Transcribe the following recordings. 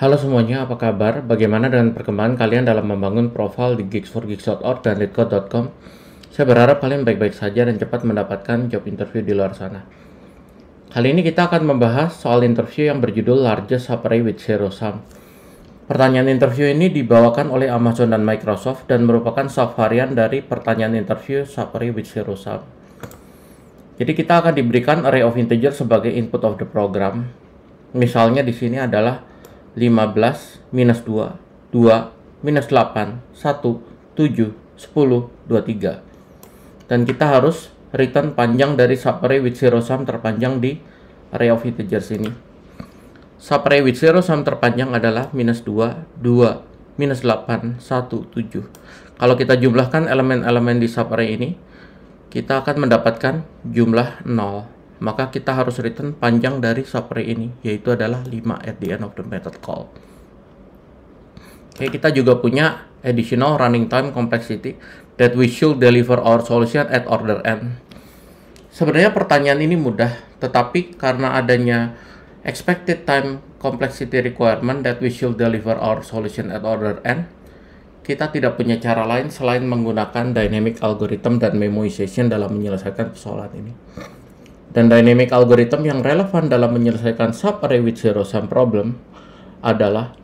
Halo semuanya, apa kabar? Bagaimana dengan perkembangan kalian dalam membangun profil di gigs4gigs.org dan leadcode.com? Saya berharap kalian baik-baik saja dan cepat mendapatkan job interview di luar sana. Kali ini kita akan membahas soal interview yang berjudul Largest Supply with Zero Sum. Pertanyaan interview ini dibawakan oleh Amazon dan Microsoft dan merupakan subvarian dari pertanyaan interview Supply with Zero Sum. Jadi kita akan diberikan array of integer sebagai input of the program. Misalnya di sini adalah 15, minus 2, 2, minus 8, 1, 7, 10, 23. Dan kita harus return panjang dari subarray with zero sum terpanjang di array of integers ini. Subarray with zero sum terpanjang adalah minus 2, 2, minus 8, 1, 7. Kalau kita jumlahkan elemen-elemen di subarray ini, kita akan mendapatkan jumlah 0 maka kita harus return panjang dari subarray ini yaitu adalah 5 at the end of the method call Oke, kita juga punya additional running time complexity that we should deliver our solution at order n. Sebenarnya pertanyaan ini mudah, tetapi karena adanya expected time complexity requirement that we should deliver our solution at order n, kita tidak punya cara lain selain menggunakan dynamic algorithm dan memoization dalam menyelesaikan persoalan ini. Dan dynamic algorithm yang relevan dalam menyelesaikan subarray with zero sum problem adalah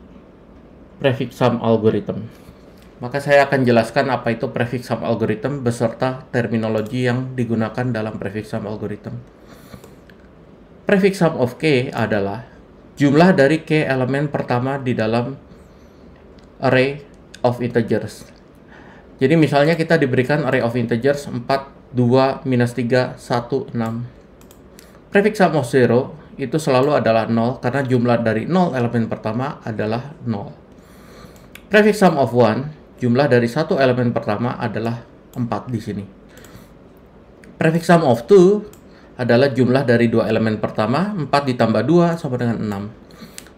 prefix sum algorithm. Maka saya akan jelaskan apa itu prefix sum algorithm beserta terminologi yang digunakan dalam prefix sum algorithm. Prefix sum of k adalah jumlah dari k elemen pertama di dalam array of integers. Jadi misalnya kita diberikan array of integers 4, 2, minus 3, 1, 6. Prefix sum of zero itu selalu adalah nol karena jumlah dari nol elemen pertama adalah nol. Prefix sum of one jumlah dari satu elemen pertama adalah empat di sini. Prefix sum of two adalah jumlah dari dua elemen pertama, empat ditambah dua sama dengan enam.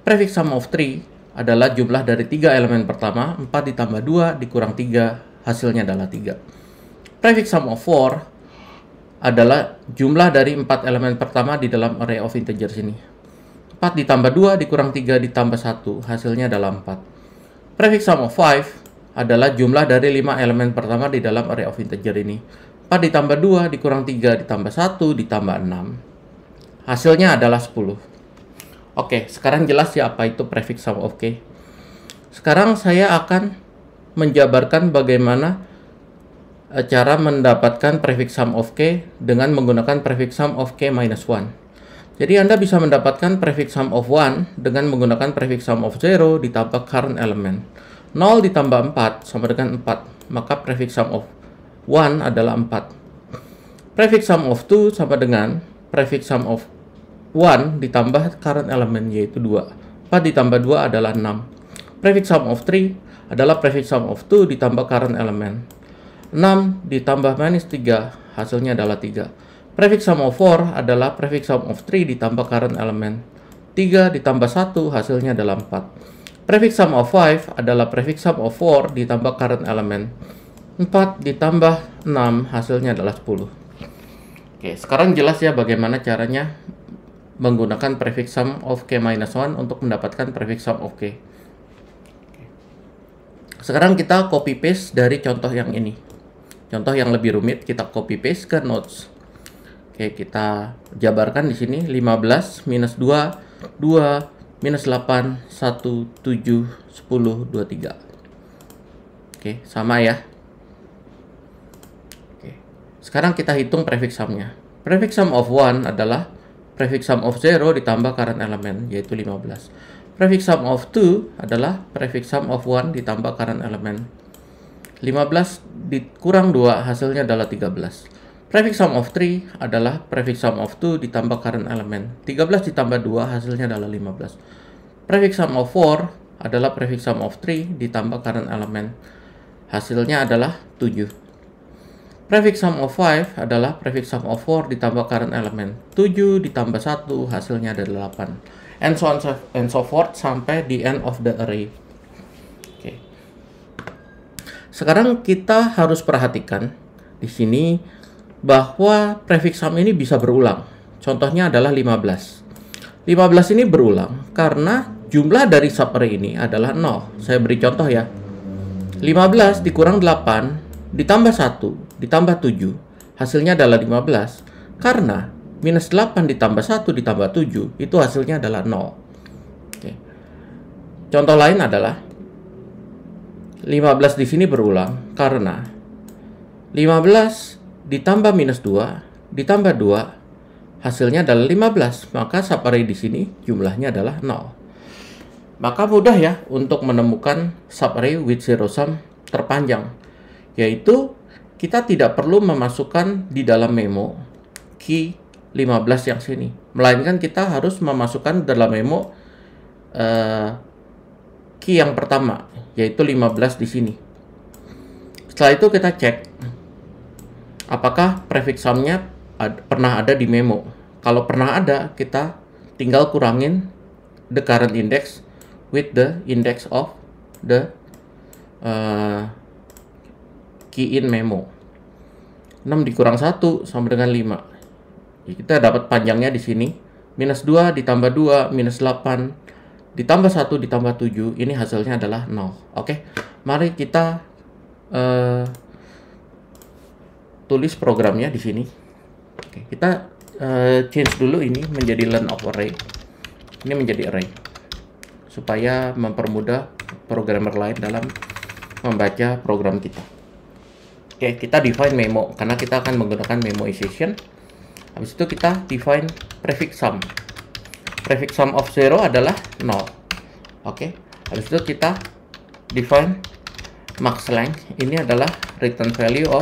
Prefix sum of three adalah jumlah dari tiga elemen pertama, empat ditambah dua dikurang tiga hasilnya adalah tiga. Prefix sum of four adalah jumlah dari empat elemen pertama di dalam array of integers ini. 4 ditambah 2 dikurang 3 ditambah 1, hasilnya adalah 4. Prefix sum of 5 adalah jumlah dari 5 elemen pertama di dalam array of integer ini. 4 ditambah 2 dikurang 3 ditambah 1 ditambah 6. Hasilnya adalah 10. Oke, sekarang jelas ya apa itu prefix sum of k. Sekarang saya akan menjabarkan bagaimana Eh, cara mendapatkan prefix sum of k dengan menggunakan prefix sum of k minus 1. Jadi Anda bisa mendapatkan prefix sum of 1 dengan menggunakan prefix sum of 0 ditambah current element. 0 ditambah 4 sama dengan 4, maka prefix sum of 1 adalah 4. Prefix sum of 2 sama dengan prefix sum of 1 ditambah current element yaitu 2. 4 ditambah 2 adalah 6. Prefix sum of 3 adalah prefix sum of 2 ditambah current element. 6 ditambah minus 3 hasilnya adalah 3. Prefix sum of 4 adalah prefix sum of 3 ditambah current element. 3 ditambah 1 hasilnya adalah 4. Prefix sum of 5 adalah prefix sum of 4 ditambah current element. 4 ditambah 6 hasilnya adalah 10. Oke, sekarang jelas ya bagaimana caranya menggunakan prefix sum of k-1 untuk mendapatkan prefix sum of k. Sekarang kita copy paste dari contoh yang ini. Contoh yang lebih rumit kita copy paste ke notes. Oke, kita jabarkan di sini 15 minus 2 2 minus 8 1 7 10 23. Oke, sama ya. Oke. Sekarang kita hitung prefix sumnya. Prefix sum of 1 adalah prefix sum of 0 ditambah current element yaitu 15. Prefix sum of 2 adalah prefix sum of 1 ditambah current element 15 dikurang 2 hasilnya adalah 13. Prefix sum of 3 adalah prefix sum of 2 ditambah current element. 13 ditambah 2 hasilnya adalah 15. Prefix sum of 4 adalah prefix sum of 3 ditambah current element. Hasilnya adalah 7. Prefix sum of 5 adalah prefix sum of 4 ditambah current element. 7 ditambah 1 hasilnya adalah 8. And so on and so forth sampai the end of the array. Sekarang kita harus perhatikan di sini bahwa prefix sum ini bisa berulang. Contohnya adalah 15. 15 ini berulang karena jumlah dari subarray ini adalah 0. Saya beri contoh ya. 15 dikurang 8 ditambah 1 ditambah 7 hasilnya adalah 15 karena minus 8 ditambah 1 ditambah 7 itu hasilnya adalah 0. Oke. Contoh lain adalah 15 di sini berulang karena 15 ditambah minus 2 ditambah 2 hasilnya adalah 15 maka sapari di sini jumlahnya adalah 0 maka mudah ya untuk menemukan sapari with zero sum terpanjang yaitu kita tidak perlu memasukkan di dalam memo key 15 yang sini melainkan kita harus memasukkan dalam memo uh, key yang pertama yaitu 15 di sini. Setelah itu kita cek apakah prefix sumnya ad pernah ada di memo. Kalau pernah ada, kita tinggal kurangin the current index with the index of the uh, key in memo. 6 dikurang 1 sama dengan 5. Kita dapat panjangnya di sini. Minus 2 ditambah 2, minus 8, ditambah 1 ditambah 7 ini hasilnya adalah 0 oke okay? mari kita uh, tulis programnya di sini okay, kita uh, change dulu ini menjadi learn of array ini menjadi array supaya mempermudah programmer lain dalam membaca program kita oke okay, kita define memo karena kita akan menggunakan memoization habis itu kita define prefix sum prefix sum of zero adalah 0 oke okay. habis itu kita define max length ini adalah return value of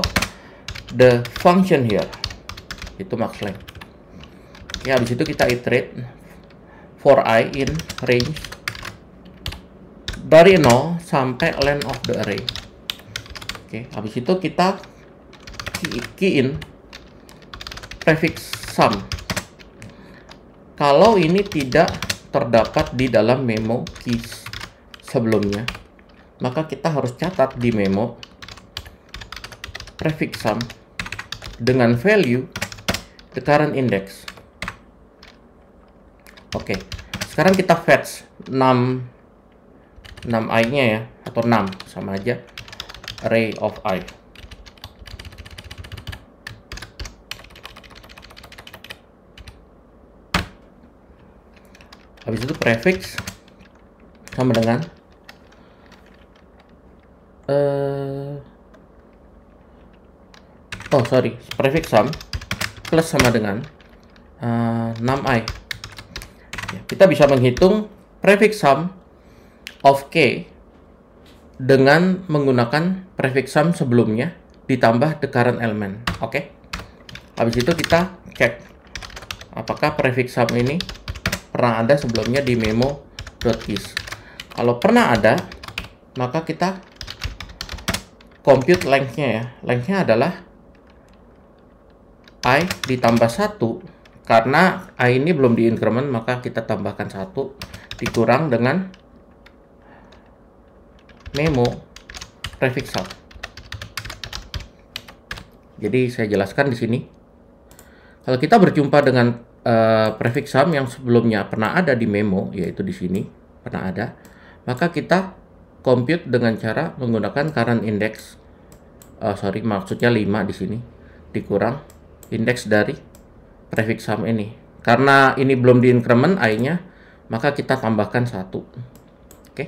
the function here itu max length Ya, habis itu kita iterate for i in range dari 0 sampai length of the array oke okay, habis itu kita key, key in prefix sum kalau ini tidak terdapat di dalam memo keys sebelumnya maka kita harus catat di memo prefix sum dengan value the current index oke okay. sekarang kita fetch 6 6 i nya ya atau 6 sama aja array of i habis itu prefix sama dengan uh, oh sorry prefix sum plus sama dengan uh, i ya, kita bisa menghitung prefix sum of k dengan menggunakan prefix sum sebelumnya ditambah the current element oke okay? habis itu kita cek apakah prefix sum ini pernah ada sebelumnya di memo.is. Kalau pernah ada, maka kita compute length ya. length adalah i ditambah 1 karena i ini belum di increment maka kita tambahkan satu dikurang dengan memo prefix sub. Jadi saya jelaskan di sini. Kalau kita berjumpa dengan Eh, prefix saham yang sebelumnya pernah ada di memo, yaitu di sini pernah ada, maka kita compute dengan cara menggunakan current index, uh, sorry maksudnya 5 di sini, dikurang indeks dari prefix sum ini. Karena ini belum di increment I-nya, maka kita tambahkan satu. Oke. Okay.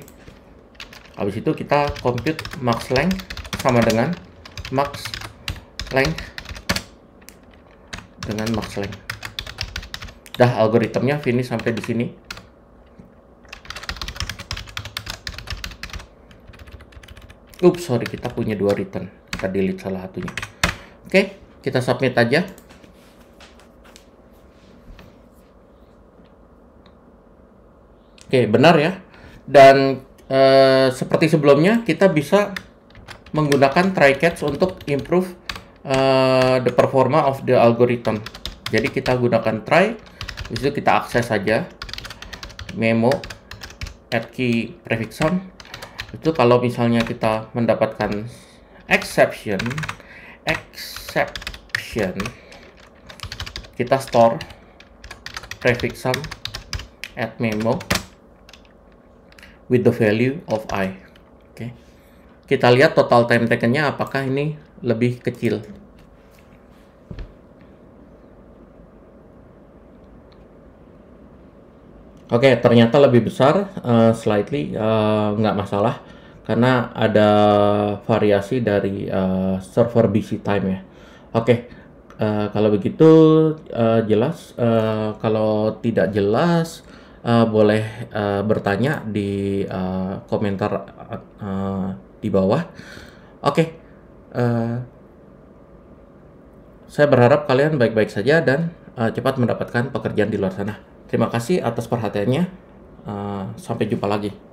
Habis itu kita compute max length sama dengan max length dengan max length. Dah algoritmnya finish sampai di sini. Ups, sorry kita punya dua return. Kita delete salah satunya. Oke, kita submit aja. Oke, benar ya. Dan e, seperti sebelumnya kita bisa menggunakan try catch untuk improve eh, the performa of the algorithm. Jadi kita gunakan try itu kita akses saja memo at key prefixon itu kalau misalnya kita mendapatkan exception exception kita store prefixon at memo with the value of i oke okay. kita lihat total time taken-nya apakah ini lebih kecil Oke, okay, ternyata lebih besar, uh, slightly uh, masalah karena ada variasi dari uh, server busy time ya. Oke, okay, uh, kalau begitu uh, jelas. Uh, kalau tidak jelas, uh, boleh uh, bertanya di uh, komentar uh, di bawah. Oke, okay, uh, saya berharap kalian baik-baik saja dan uh, cepat mendapatkan pekerjaan di luar sana. Terima kasih atas perhatiannya. Eh, sampai jumpa lagi.